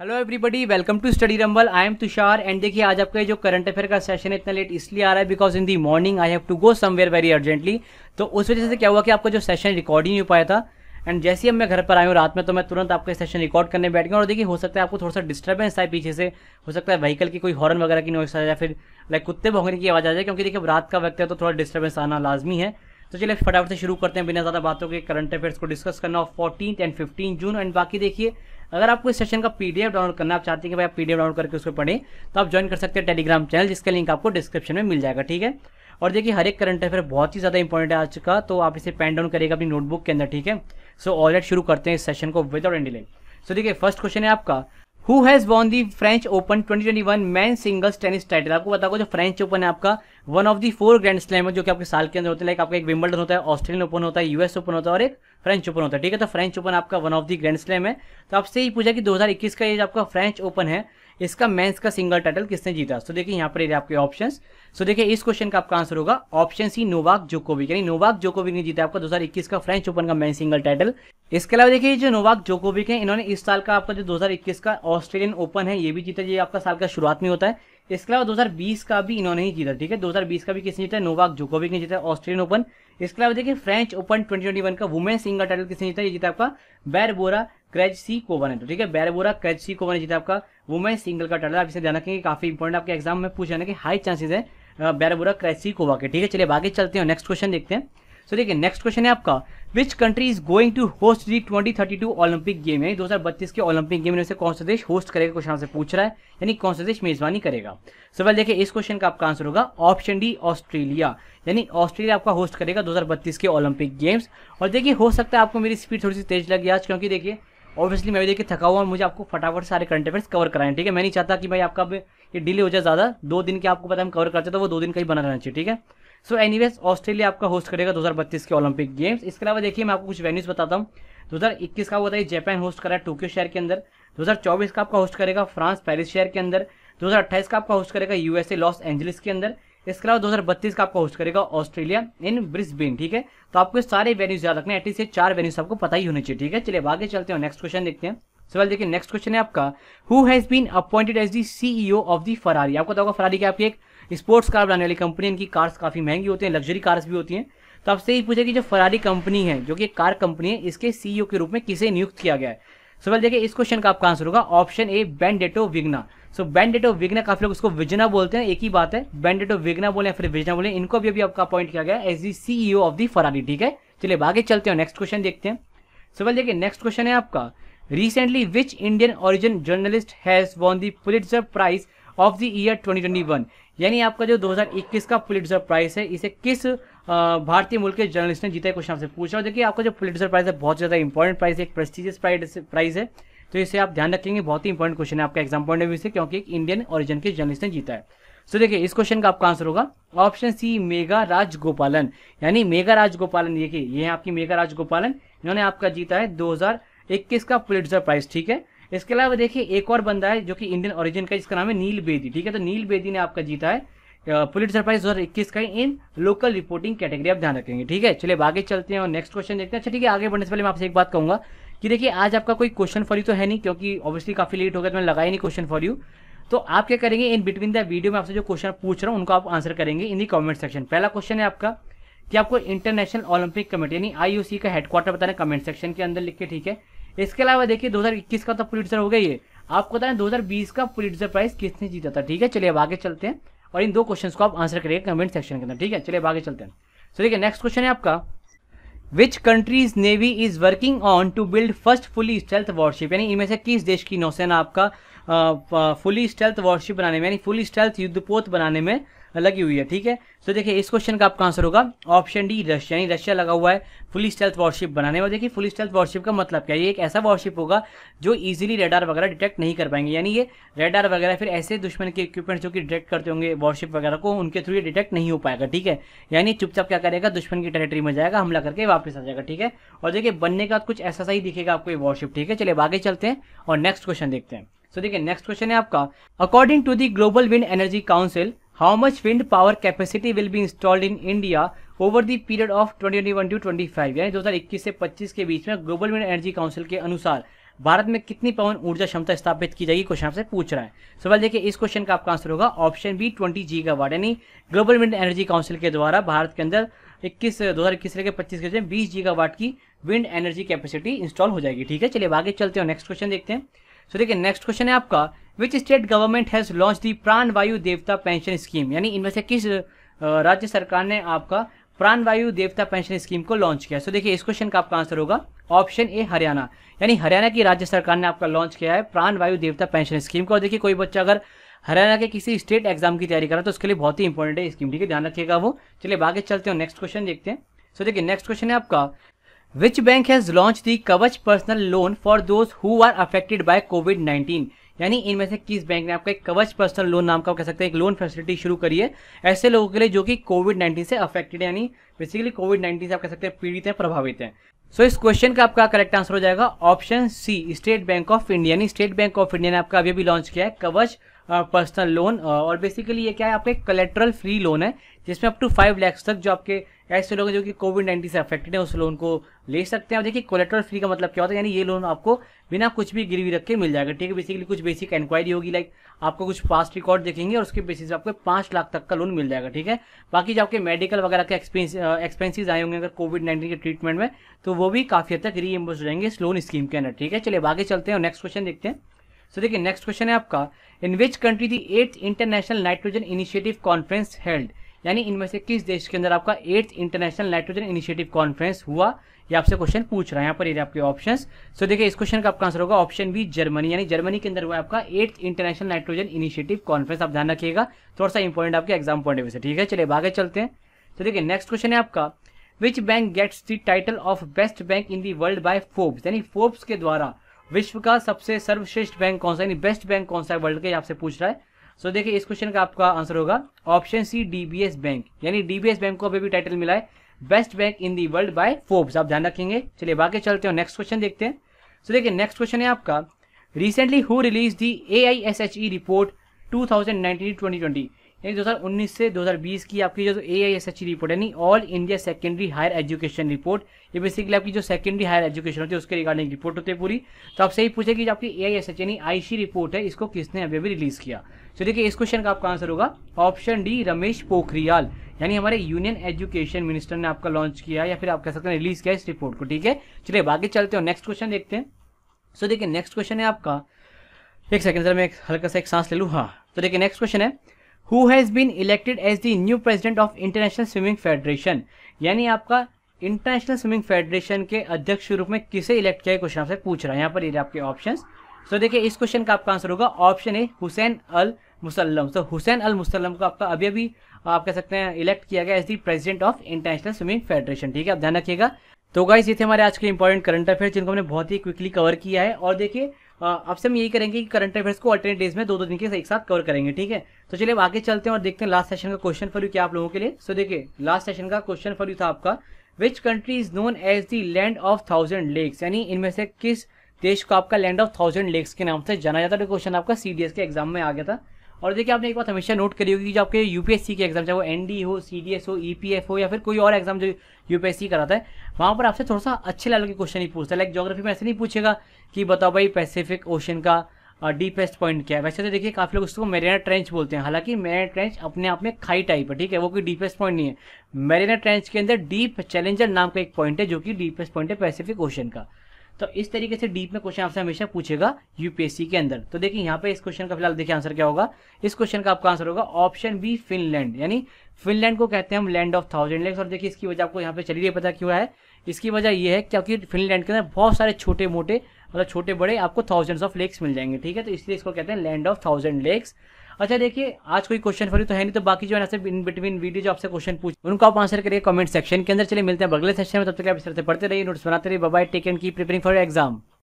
hello everybody welcome to study rumble I am Tushar and देखिए आज आपका जो करंट अफेयर का सेशन है इतना लेट इसलिए आ रहा है because in the morning I have to go somewhere very urgently तो उस वजह से क्या हुआ कि आपका जो सेशन रिकॉर्ड ही नहीं हो पाया था एंड जैसे ही अब मैं घर पर आया हूँ रात में तो मैं तुरंत आपका सेशन रिकॉर्ड करने बैठ गया और देखिए हो सकता है आपको थोड़ा सा डिस्टर्बेंस आए पीछे से हो सकता है व्हीकल की कोई हॉर्न वगैरह की नॉइस आ जाए फिर लाइक कुत्ते भोंगने की आवाज़ आ जाए क्योंकि देखिए रात का वक्त है तो थोड़ा डिस्टर्बेंस आना लाजमी है तो चलिए फटाफट से शुरू करते हैं बिना ज़्यादा बातों के करंट अफेयर्स को डिस्कस करना fourteen and fifteen June and बाकी देखिए अगर आपको इस सेशन का पीडीएफ डाउनलोड करना आप चाहते हैं कि भाई आप पीडीएफ डाउनलोड करके उसको पढ़ें तो आप ज्वाइन कर सकते हैं टेलीग्राम चैनल जिसका लिंक आपको डिस्क्रिप्शन में मिल जाएगा ठीक है और देखिए हर एक करंट अफेयर बहुत ही ज़्यादा इंपॉर्टेंट है आज का तो आप इसे पेन डाउन करेगा अपनी नोटबुक के अंदर ठीक है सो ऑलरेड शुरू करते हैं इस सेशन को विदाउट एंड डिले सो देखिए फर्स्ट क्वेश्चन है आपका who has won the French Open 2021 man singles tennis title आपको बता दो जो फ्रेंच ओपन है आपका one of the four grand slam है जो कि आपके साल के अंदर होते हैं लाइक आपका एक विम्बल्डन होता है ऑस्ट्रेलियन ओपन होता है यूएस ओपन होता है और एक फ्रेंच ओपन होता है ठीक है तो फ्रेंच ओपन आपका one of the grand slam है तो आपसे ही पूछा कि दो हजार इक्कीस का ये आपका फ्रेंच ओपन है इसका मेंस का सिंगल टाइटल किसने जीता तो देखिए यहाँ पर आपके ऑप्शन सो देखिए इस क्वेश्चन का आपका आंसर होगा ऑप्शन सी नोवाक जोकोविक यानी नोवाक जोकोविक ने जीता आपका 2021 का फ्रेंच ओपन का मेन सिंगल टाइटल इसके अलावा देखिए जो नोवाक जोकोविक है इन्होंने इस साल का आपका जो 2021 का ऑस्ट्रेलियन ओपन है ये भी जीता ये आपका साल का शुरुआत में होता है इसके अलावा 2020 का भी इन्होंने ही जीता ठीक है 2020 का भी किसने जीता है नोवाक जोकोविक ने जीता है ऑस्ट्रेलियन ओपन इसके अलावा देखिए फ्रेंच ओपन 2021 का वुमेन सिंगल टाइटल किसने जीता ये जीता आपका बैरबोरा क्रेज सी कोवन है तो ठीक है बैरबोरा क्रेज सी कोवन ने जीता आपका वुमेन सिंगल का टाइटल आप इसे ध्यान रखेंगे काफी इंपॉर्टेंट आपके एग्जाम में पूछ जाने के हाई चांसेस है बैरबोरा क्रेज सी कोवा के ठीक है चलिए बाकी चलते हैं नेक्स्ट क्वेश्चन देखते हैं सो देखिए नेक्स्ट क्वेश्चन है आपका which country is going to host the 2032 Olympic game है 2032 के ओलंपिक गेम में से कौन सा देश होस्ट करेगा क्वेश्चन आपसे पूछ रहा है यानी कौन सा देश मेजबानी करेगा सवाल so, देखिए इस क्वेश्चन का आपका आंसर होगा ऑप्शन डी ऑस्ट्रेलिया यानी ऑस्ट्रेलिया आपका होस्ट करेगा बत्तीस के ओलंपिक गेम्स और देखिए हो सकता है आपको मेरी स्पीड थोड़ी सी तेज लगी आज क्योंकि देखिए ऑब्वियसली मैं भी देखिए थका हुआ और मुझे आपको फटाफट सारे करंट अफेयर्स कवर कराएं ठीक है मैं नहीं चाहता कि भाई आपका ये डिले हो जाए ज़्यादा दो दिन के आपको पता हम कवर करते तो वो दो दिन का ही बना रहना चाहिए ठीक है सो एनीवेज ऑस्ट्रेलिया आपका होस्ट करेगा 2032 के ओलंपिक गेम्स इसके अलावा देखिए मैं आपको कुछ वेन्यूज बताता हूँ 2021 का बताइए जापान होस्ट करा टोक्यो शहर के अंदर 2024 का आपका होस्ट करेगा फ्रांस पेरिस शहर के अंदर 2028 का आपका होस्ट करेगा यूएसए लॉस एंजलिस के अंदर इसके अलावा दो का आपका होस्ट करेगा ऑस्ट्रेलिया इन ब्रिस्बेन ठीक है तो आपको सारे वेन्यूज याद रखने एटलीस्ट ये चार वेन्यूज आपको पता ही होने चाहिए ठीक है चलिए आगे चलते हैं नेक्स्ट क्वेश्चन देखते हैं सवाल देखिए नेक्स्ट क्वेश्चन है आपका who has been appointed as the CEO of the Ferrari आपको बताओगे फरारी के आपकी एक स्पोर्ट्स कार बनाने वाली कंपनी इनकी कार्स काफ़ी महंगी होती हैं लग्जरी कार्स भी होती हैं तो आपसे ही पूछे कि जो फरारी कंपनी है जो कि कार कंपनी है इसके सी e के रूप में किसे नियुक्त किया गया है सो वेल देखिए इस क्वेश्चन का आपका आंसर होगा ऑप्शन ए बैंडेटो विग्ना सो बैंडेटो विग्ना काफी लोग उसको विजना बोलते हैं एक ही बात है बैंडेटो विग्ना बोले या फिर विजना बोले इनको भी अभी आपका अपॉइंट किया गया as the CEO of the Ferrari ठीक है चलिए आगे चलते हैं नेक्स्ट क्वेश्चन देखते हैं सो वेल देखिए नेक्स्ट क्वेश्चन है आपका recently which Indian origin journalist has won the Pulitzer prize of the year twenty यानी आपका जो 2021 का पुलिटर प्राइस है इसे किस भारतीय मूल के जर्नलिस्ट ने जीता है क्वेश्चन आपसे पूछ रहा हूँ देखिए आपका जो पुलिटर प्राइस है बहुत ज़्यादा इंपॉर्टेंट प्राइस है एक प्रेस्टिजियस प्राइस है तो इसे आप ध्यान रखेंगे बहुत ही इंपॉर्टेंट क्वेश्चन है आपका एग्जाम पॉइंट ऑफ व्यू से क्योंकि एक इंडियन ओरिजिन के जर्नलिस्ट ने जीता है सो so, देखिए इस क्वेश्चन का आपका आंसर होगा ऑप्शन सी मेगा राज गोपालन यानी मेगा राज गोपालन देखिए ये है आपकी मेगा राज गोपालन इन्होंने आपका जीता है 2021 का पुलिटर प्राइस ठीक है इसके अलावा देखिए एक और बंदा है जो कि इंडियन ओरिजिन का जिसका नाम है नील बेदी ठीक है तो नील बेदी ने आपका जीता है पुलिस सरप्राइज दो हज़ार इक्कीस का इन लोकल रिपोर्टिंग कैटेगरी आप ध्यान रखेंगे ठीक है चलिए आगे चलते हैं और नेक्स्ट क्वेश्चन देखते हैं अच्छा ठीक है आगे बढ़ने से पहले मैं आपसे एक बात कहूँगा कि देखिए आज आपका कोई क्वेश्चन फॉर यू तो है नहीं क्योंकि ऑब्वियसली काफ़ी लेट हो गया तो मैंने लगाया नहीं क्वेश्चन फॉर यू तो आप क्या करेंगे इन बिटवीन द वीडियो में आपसे जो क्वेश्चन पूछ रहा हूँ उनको आप आंसर करेंगे इन दी कमेंट सेक्शन पहला क्वेश्चन है आपका कि आपको इंटरनेशनल ओलंपिक कमेटी यानी आईओसी का हेडक्वार्टर बताना कमेंट सेक्शन के अंदर लिख के ठीक है इसके अलावा देखिए 2021 का तो पुलिटर हो गई है आपको बता 2020 का पुलिटर प्राइस किसने जीता था ठीक है चलिए अब आगे चलते हैं और इन दो क्वेश्चन को आप आंसर करिए कमेंट सेक्शन के अंदर ठीक है चलिए अब आगे चलते हैं सो देखिए नेक्स्ट क्वेश्चन है आपका which countries navy is working on to build first fully stealth warship यानी इनमें से किस देश की नौसेना आपका फुली स्टेल्थ वॉरशिप बनाने में यानी फुली स्टेल्थ युद्धपोत बनाने में लगी हुई है ठीक है तो देखिए इस क्वेश्चन का आपका आंसर होगा ऑप्शन डी रशिया यानी रशिया लगा हुआ है फुल स्टेल्थ वॉरशिप बनाने में देखिए फुल स्टेल्थ वॉरशिप का मतलब क्या है ये एक ऐसा वॉरशिप होगा जो इजीली रेडार वगैरह डिटेक्ट नहीं कर पाएंगे यानी ये रेडार वगैरह फिर ऐसे दुश्मन के इक्विपमेंट जो कि डिटेक्ट करते होंगे वॉरशिप वगैरह को उनके थ्रू ये डिटेक्ट नहीं हो पाएगा ठीक है यानी चुपचाप क्या करेगा दुश्मन की टेरेटरी में जाएगा हमला करके वापस आ जाएगा ठीक है और देखिए बनने का कुछ ऐसा ही दिखेगा आपको ये वॉरशिप ठीक है चलिए आगे चलते हैं और नेक्स्ट क्वेश्चन देखते हैं सो तो देखिए नेक्स्ट क्वेश्चन है आपका according to the global wind energy council How much wind power capacity will be installed in India over the period of 2021 to 25 यानी 2021 से 25 के बीच में ग्लोबल विंड एनर्जी काउंसिल के अनुसार भारत में कितनी पवन ऊर्जा क्षमता स्थापित की जाएगी क्वेश्चन आपसे पूछ रहा है सवाल देखिए इस क्वेश्चन का आपका आंसर होगा ऑप्शन बी 20 जी का वार्ड यानी ग्लोबल विंड एनर्जी काउंसिल के द्वारा भारत के अंदर 21 हजार से लेकर 25 के बीच में बीस जी का वाट की विंड एनर्जी कैपेसिटी इंस्टॉल हो जाएगी ठीक है चलिए आगे चलते हैं नेक्स्ट क्वेश्चन देखते हैं सो देखिए नेक्स्ट क्वेश्चन है आपका which state government has launch the Pranvayu Devta pension scheme यानी इनमें से किस राज्य सरकार ने आपका प्राणवायु देवता पेंशन स्कीम को लॉन्च किया सो so, देखिए इस क्वेश्चन का आपका आंसर होगा ऑप्शन ए हरियाणा यानी हरियाणा की राज्य सरकार ने आपका लॉन्च किया है प्राणवायु देवता पेंशन स्कीम को और देखिए कोई बच्चा अगर हरियाणा के किसी स्टेट एग्जाम की तैयारी करा तो उसके लिए बहुत ही इंपॉर्टेंट है स्कीम ठीक है ध्यान रखिएगा वो चलिए आगे चलते हैं नेक्स्ट क्वेश्चन देखते हैं सो so, देखिए नेक्स्ट क्वेश्चन है आपका which bank has launch the Kavach personal loan for those who are affected by COVID nineteen यानी इनमें से किस बैंक ने आपका एक कवच पर्सनल लोन नाम का कह सकते हैं एक लोन फैसिलिटी शुरू करी है ऐसे लोगों के लिए जो कि कोविड नाइन्टीन से अफेक्टेड है यानी बेसिकली कोविड नाइन्टीन से आप कह सकते हैं पीड़ित हैं प्रभावित हैं सो so, इस क्वेश्चन का आपका करेक्ट आंसर हो जाएगा option C State Bank of India यानी स्टेट बैंक ऑफ इंडिया ने आपका अभी भी लॉन्च किया है कवच पर्सनल लोन और बेसिकली ये क्या है आपका एक कलेक्ट्रल फ्री लोन है जिसमें अप टू फाइव लैक्स तक जो आपके ऐसे लोग हैं जो कि कोविड नाइन्टीन से अफेक्टेड है उस लोन को ले सकते हैं और देखिए कोलेक्ट्रल फ्री का मतलब क्या होता है यानी ये लोन आपको बिना कुछ भी गिरवी रख के मिल जाएगा ठीक है बेसिकली कुछ बेसिक इंक्वायरी होगी लाइक आपको कुछ पास्ट रिकॉर्ड देखेंगे और उसके बेसिस आपको पाँच लाख तक का लोन मिल जाएगा ठीक है बाकी जो आपके मेडिकल वगैरह के एक्सपेंसिस आए होंगे अगर कोविड नाइन्टीन के ट्रीटमेंट में तो वो भी काफ़ी हद तक री हो रहेंगे इस लोन स्कीम के अंदर ठीक है चलिए आगे चलते हैं और नेक्स्ट क्वेश्चन देखते हैं सो देखिए नेक्स्ट क्वेश्चन है आपका in which country the eight international nitrogen initiative conference held यानी इनमें से किस देश के अंदर आपका eighth international nitrogen initiative conference हुआ ये आपसे क्वेश्चन पूछ रहा है यहाँ पर ये आपके ऑप्शन सो देखिए इस क्वेश्चन का आपका आंसर होगा ऑप्शन बी जर्मनी यानी जर्मनी के अंदर हुआ आपका eighth international nitrogen initiative conference आप ध्यान रखिएगा थोड़ा सा इंपॉर्टेंट आपके एग्जाम पॉइंट से ठीक है चलिए आगे चलते हैं तो देखिए नेक्स्ट क्वेश्चन है आपका which bank gets the title of best bank in the world by Forbes यानी फोर्ब्स के द्वारा विश्व का सबसे सर्वश्रेष्ठ बैंक कौन सा यानी बेस्ट बैंक कौन सा है वर्ल्ड के आपसे पूछ रहा है सो देखिए इस क्वेश्चन का आपका आंसर होगा ऑप्शन सी डीबीएस बैंक यानी डीबीएस बैंक को अभी भी टाइटल मिला है best bank in the world by Forbes आप ध्यान रखेंगे चलिए बाकी चलते हो नेक्स्ट क्वेश्चन देखते हैं सो देखिए नेक्स्ट क्वेश्चन है आपका recently who release the A I S H E report two thousand nineteen twenty twenty यानी दो हज़ार उन्नीस से दो हज़ार बीस की आपकी जो A I S H E report यानी all India secondary higher education report ये बेसिकली आपकी जो सेकेंडरी हायर एजुकेशन होती है उसके रिगार्डिंग रिपोर्ट होती है पूरी तो आपसे ही पूछे कि जो आपकी ए आई एस एच यानी आई सी रिपोर्ट है इसको किसने अभी अभी रिलीज़ किया सो देखिए इस क्वेश्चन का आपका आंसर होगा ऑप्शन डी रमेश पोखरियाल यानी हमारे यूनियन एजुकेशन मिनिस्टर ने आपका लॉन्च किया या फिर आप कह सकते हैं रिलीज किया इस रिपोर्ट को ठीक है चलिए बाकी चलते हो नेक्स्ट क्वेश्चन देखते हैं सो so, देखिए नेक्स्ट क्वेश्चन है आपका एक सेकंड सर मैं हल्का सा एक सांस ले लूँ हाँ तो देखिए नेक्स्ट क्वेश्चन है who has been elected as the new president of international swimming federation यानी आपका इंटरनेशनल स्विमिंग फेडरेशन के अध्यक्ष के रूप में किसे इलेक्ट किया क्वेश्चन आपसे पूछ रहा है यहाँ पर ये आपके ऑप्शन सो देखिए इस क्वेश्चन का आपका आंसर होगा option A Husain Al Musallam so Husain Al Musallam को आपका अभी अभी आप कह सकते हैं इलेक्ट किया गया as the president of international swimming federation ठीक है आप ध्यान रखिएगा तो गाइस ये थे हमारे आज के इंपॉर्टेंट करंट अफेयर जिनको हमने बहुत ही क्विकली कवर किया है और देखिए अब से हम यही करेंगे कि करंट अफेयर्स को अल्टरनेट डेज में दो दो दिन के एक साथ कवर करेंगे ठीक है तो चलिए अब आगे चलते हैं और देखते हैं लास्ट सेशन का क्वेश्चन फॉर यू क्या आप लोगों के लिए सो देखिए लास्ट सेशन का क्वेश्चन फॉर यू था आपका which country is known as the land of thousand lakes यानी इनमें से किस देश को आपका लैंड ऑफ थाउजेंड लेक्स के नाम से जाना जाता है क्वेश्चन आपका सी के एग्जाम में आ गया था और देखिए आपने एक बात हमेशा नोट करी होगी जो आपके यूपीएससी के एग्जाम चाहे वो एनडी हो सीडीएस हो ईपीएफ e हो या फिर कोई और एग्जाम जो यूपीएससी कराता है वहाँ पर आपसे थोड़ा सा अच्छे लेवल के क्वेश्चन ही पूछता है लाइक ज्योग्राफी में ऐसे नहीं पूछेगा कि बताओ भाई पैसिफिक ओशन का डीपेस्ट पॉइंट क्या है वैसे तो देखिए काफ़ी लोग उसको मेरेना ट्रेंच बोलते हैं हालांकि मेरेना ट्रेंच अपने आप में खाई टाइप है ठीक है वो कोई डीपेस्ट पॉइंट नहीं है मेरेना ट्रेंच के अंदर डीप चैलेंजर नाम का एक पॉइंट है जो कि डीपेस्ट पॉइंट है पैसिफिक ओशन का तो इस तरीके से डीप में क्वेश्चन आपसे हमेशा पूछेगा यूपीएससी के अंदर तो देखिए यहाँ पे इस क्वेश्चन का फिलहाल देखिए आंसर क्या होगा इस क्वेश्चन का आपका आंसर होगा ऑप्शन बी फिनलैंड यानी फिनलैंड को कहते हैं हम लैंड ऑफ थाउजेंड लेक्स और देखिए इसकी वजह आपको यहाँ पे चली रही पता क्यों है इसकी वजह यह है क्योंकि फिनलैंड के अंदर बहुत सारे छोटे मोटे मतलब छोटे बड़े आपको थाउजेंड्स ऑफ लेक्स मिल जाएंगे ठीक है तो इसलिए इसको कहते हैं लैंड ऑफ थाउजेंड लेक्स अच्छा देखिए आज कोई क्वेश्चन फरी तो है नहीं तो बाकी जो है ना इन बिटवीन वीडियो जो आपसे क्वेश्चन पूछ उनको आप आंसर करिए कमेंट सेक्शन के अंदर चले मिलते हैं अगले सेक्शन में तब तक आप इस तरह से पढ़ते रहिए नोट्स बनाते रहिए बाय टेक एंड की प्रिपेरिंग फॉर एग्जाम